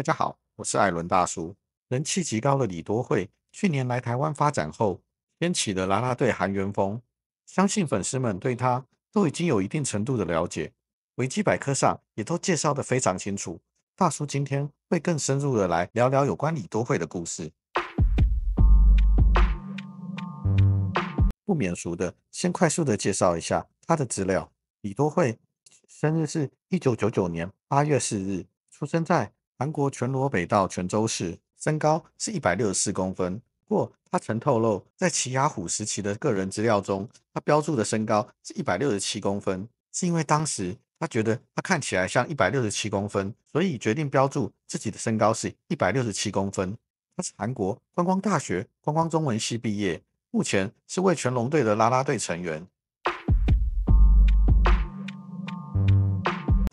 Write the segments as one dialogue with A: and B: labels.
A: 大家好，我是艾伦大叔。人气极高的李多惠，去年来台湾发展后，掀起了啦啦队韩元峰，相信粉丝们对他都已经有一定程度的了解，维基百科上也都介绍的非常清楚。大叔今天会更深入的来聊聊有关李多惠的故事。不免俗的，先快速的介绍一下他的资料。李多惠生日是一九九九年八月四日，出生在。韩国全罗北道全州市，身高是一百六十四公分。不过，他曾透露，在奇雅虎时期的个人资料中，他标注的身高是一百六十七公分，是因为当时他觉得他看起来像一百六十七公分，所以决定标注自己的身高是一百六十七公分。他是韩国观光大学观光中文系毕业，目前是为全龙队的啦啦队成员。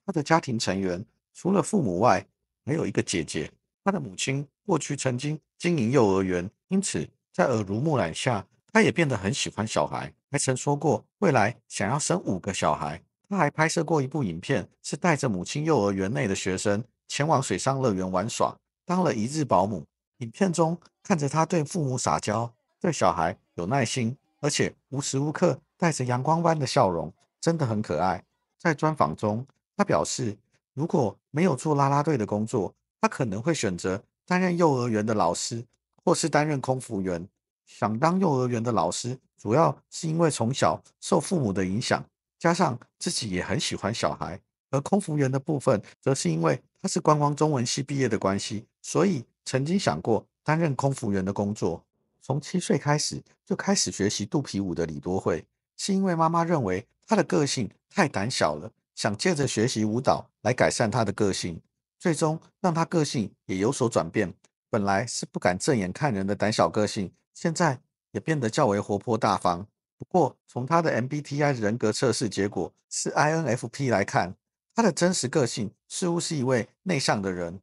A: 他的家庭成员除了父母外，没有一个姐姐，她的母亲过去曾经经营幼儿园，因此在耳濡目染下，她也变得很喜欢小孩。还曾说过未来想要生五个小孩。他还拍摄过一部影片，是带着母亲幼儿园内的学生前往水上乐园玩耍，当了一日保姆。影片中看着他对父母撒娇，对小孩有耐心，而且无时无刻带着阳光般的笑容，真的很可爱。在专访中，他表示。如果没有做啦啦队的工作，他可能会选择担任幼儿园的老师，或是担任空服员。想当幼儿园的老师，主要是因为从小受父母的影响，加上自己也很喜欢小孩；而空服员的部分，则是因为他是观光中文系毕业的关系，所以曾经想过担任空服员的工作。从七岁开始就开始学习肚皮舞的李多慧，是因为妈妈认为她的个性太胆小了。想借着学习舞蹈来改善他的个性，最终让他个性也有所转变。本来是不敢正眼看人的胆小个性，现在也变得较为活泼大方。不过，从他的 MBTI 人格测试结果是 INFP 来看，他的真实个性似乎是一位内向的人。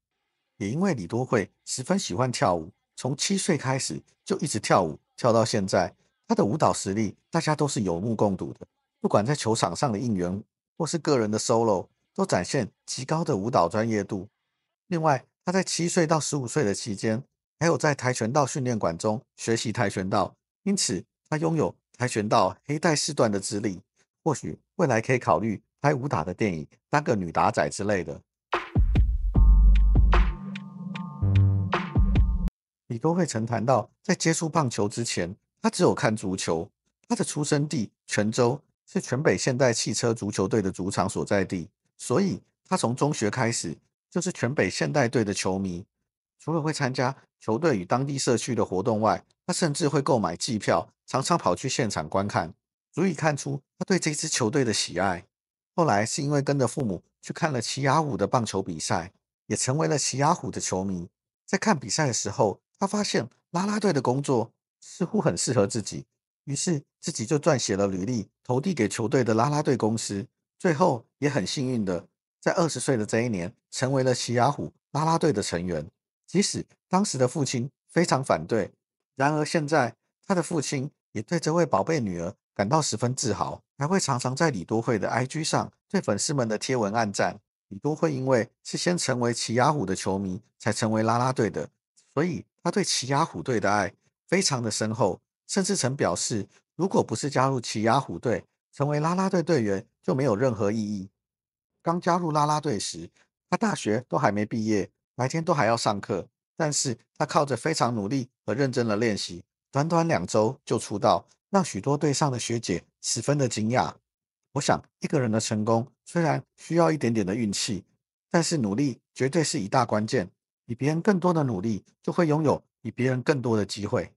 A: 也因为李多惠十分喜欢跳舞，从七岁开始就一直跳舞，跳到现在，他的舞蹈实力大家都是有目共睹的。不管在球场上的应援。或是个人的 solo 都展现极高的舞蹈专业度。另外，他在七岁到十五岁的期间，还有在跆拳道训练馆中学习跆拳道，因此他拥有跆拳道黑带四段的资历。或许未来可以考虑拍武打的电影，当个女打仔之类的。李多惠曾谈到，在接触棒球之前，她只有看足球。她的出生地泉州。是全北现代汽车足球队的主场所在地，所以他从中学开始就是全北现代队的球迷。除了会参加球队与当地社区的活动外，他甚至会购买季票，常常跑去现场观看，足以看出他对这支球队的喜爱。后来是因为跟着父母去看了奇雅虎的棒球比赛，也成为了奇雅虎的球迷。在看比赛的时候，他发现啦啦队的工作似乎很适合自己。于是自己就撰写了履历，投递给球队的啦啦队公司。最后也很幸运的，在二十岁的这一年，成为了奇亚虎啦啦队的成员。即使当时的父亲非常反对，然而现在他的父亲也对这位宝贝女儿感到十分自豪，还会常常在李多惠的 IG 上对粉丝们的贴文暗赞。李多惠因为是先成为奇亚虎的球迷，才成为啦啦队的，所以他对奇亚虎队的爱非常的深厚。甚至曾表示，如果不是加入奇亚虎队，成为啦啦队队员，就没有任何意义。刚加入啦啦队时，他大学都还没毕业，白天都还要上课，但是他靠着非常努力和认真的练习，短短两周就出道，让许多队上的学姐十分的惊讶。我想，一个人的成功虽然需要一点点的运气，但是努力绝对是一大关键。比别人更多的努力，就会拥有比别人更多的机会。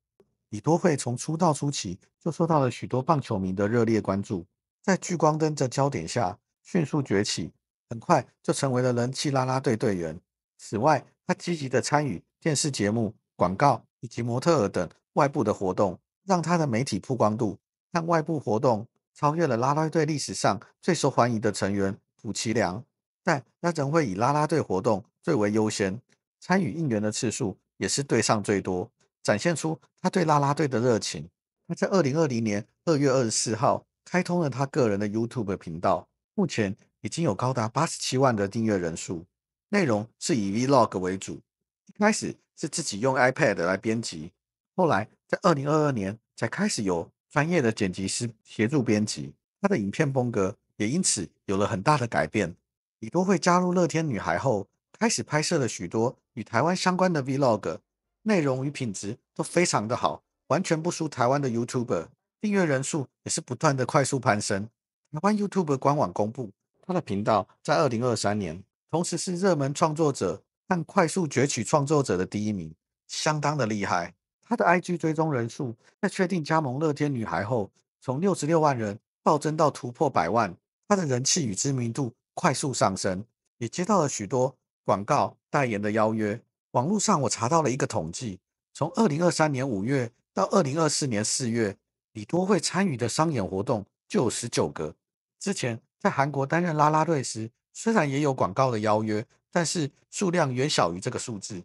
A: 李多慧从出道初期就受到了许多棒球迷的热烈关注，在聚光灯的焦点下迅速崛起，很快就成为了人气拉拉队队员。此外，他积极的参与电视节目、广告以及模特儿等外部的活动，让他的媒体曝光度让外部活动超越了拉拉队历史上最受欢迎的成员朴其良。但他仍会以拉拉队活动最为优先，参与应援的次数也是队上最多。展现出他对拉拉队的热情。他在二零二零年二月二十四号开通了他个人的 YouTube 频道，目前已经有高达八十七万的订阅人数。内容是以 Vlog 为主，一开始是自己用 iPad 来编辑，后来在二零二二年才开始有专业的剪辑师协助编辑。他的影片风格也因此有了很大的改变。李多惠加入乐天女孩后，开始拍摄了许多与台湾相关的 Vlog。内容与品质都非常的好，完全不输台湾的 YouTuber，订阅人数也是不断的快速攀升。台湾 YouTuber 官网公布，他的频道在二零二三年，同时是热门创作者但快速崛起创作者的第一名，相当的厉害。他的 IG 追踪人数在确定加盟乐天女孩后，从六十六万人暴增到突破百万，他的人气与知名度快速上升，也接到了许多广告代言的邀约。网络上我查到了一个统计，从二零二三年五月到二零二四年四月，李多惠参与的商演活动就有十九个。之前在韩国担任拉拉队时，虽然也有广告的邀约，但是数量远小于这个数字。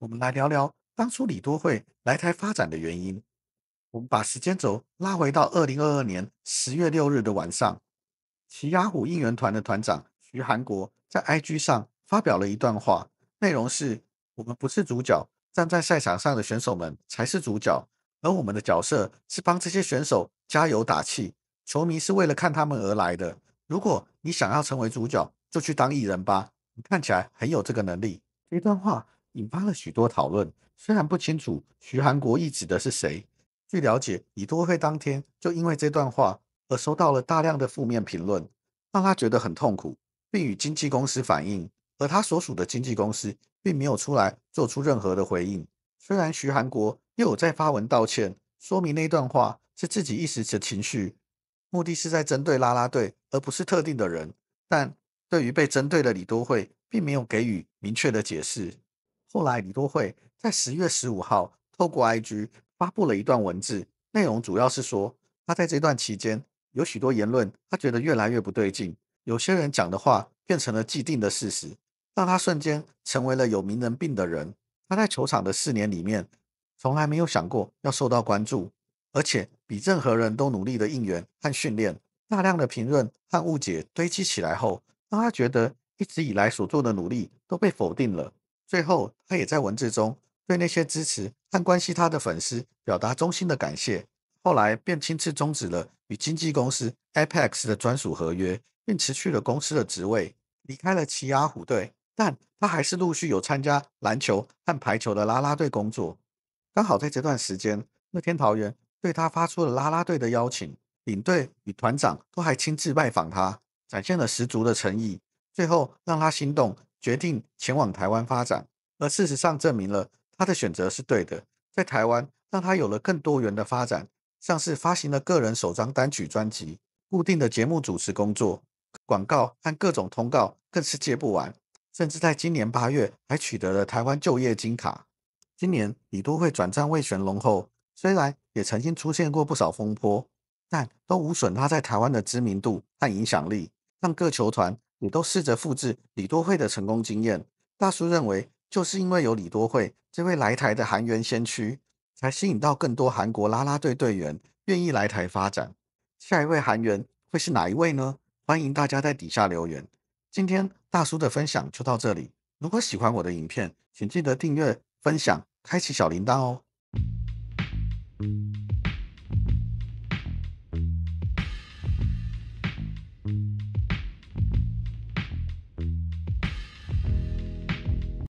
A: 我们来聊聊当初李多惠来台发展的原因。我们把时间轴拉回到二零二二年十月六日的晚上，旗雅虎应援团的团长。于韩国在 IG 上发表了一段话，内容是：“我们不是主角，站在赛场上的选手们才是主角，而我们的角色是帮这些选手加油打气。球迷是为了看他们而来的。如果你想要成为主角，就去当艺人吧，你看起来很有这个能力。”这段话引发了许多讨论。虽然不清楚徐韩国意指的是谁，据了解，李多惠当天就因为这段话而收到了大量的负面评论，让他觉得很痛苦。并与经纪公司反映，而他所属的经纪公司并没有出来做出任何的回应。虽然徐韩国又有在发文道歉，说明那段话是自己一时的情绪，目的是在针对拉拉队，而不是特定的人，但对于被针对的李多惠，并没有给予明确的解释。后来，李多惠在十月十五号透过 IG 发布了一段文字，内容主要是说，他在这段期间有许多言论，他觉得越来越不对劲。有些人讲的话变成了既定的事实，让他瞬间成为了有名人病的人。他在球场的四年里面，从来没有想过要受到关注，而且比任何人都努力的应援和训练。大量的评论和误解堆积起来后，让他觉得一直以来所做的努力都被否定了。最后，他也在文字中对那些支持和关心他的粉丝表达衷心的感谢。后来便亲自终止了与经纪公司 Apex 的专属合约，并辞去了公司的职位，离开了奇亚虎队。但他还是陆续有参加篮球和排球的啦啦队工作。刚好在这段时间，乐天桃园对他发出了啦啦队的邀请，领队与团长都还亲自拜访他，展现了十足的诚意。最后让他心动，决定前往台湾发展。而事实上证明了他的选择是对的，在台湾让他有了更多元的发展。上市发行了个人首张单曲专辑，固定的节目主持工作、广告和各种通告更是接不完。甚至在今年八月还取得了台湾就业金卡。今年李多惠转战魏玄龙后，虽然也曾经出现过不少风波，但都无损他在台湾的知名度和影响力，让各球团也都试着复制李多惠的成功经验。大叔认为，就是因为有李多惠这位来台的韩援先驱。才吸引到更多韩国啦啦队队员愿意来台发展。下一位韩援会是哪一位呢？欢迎大家在底下留言。今天大叔的分享就到这里。如果喜欢我的影片，请记得订阅、分享、开启小铃铛哦。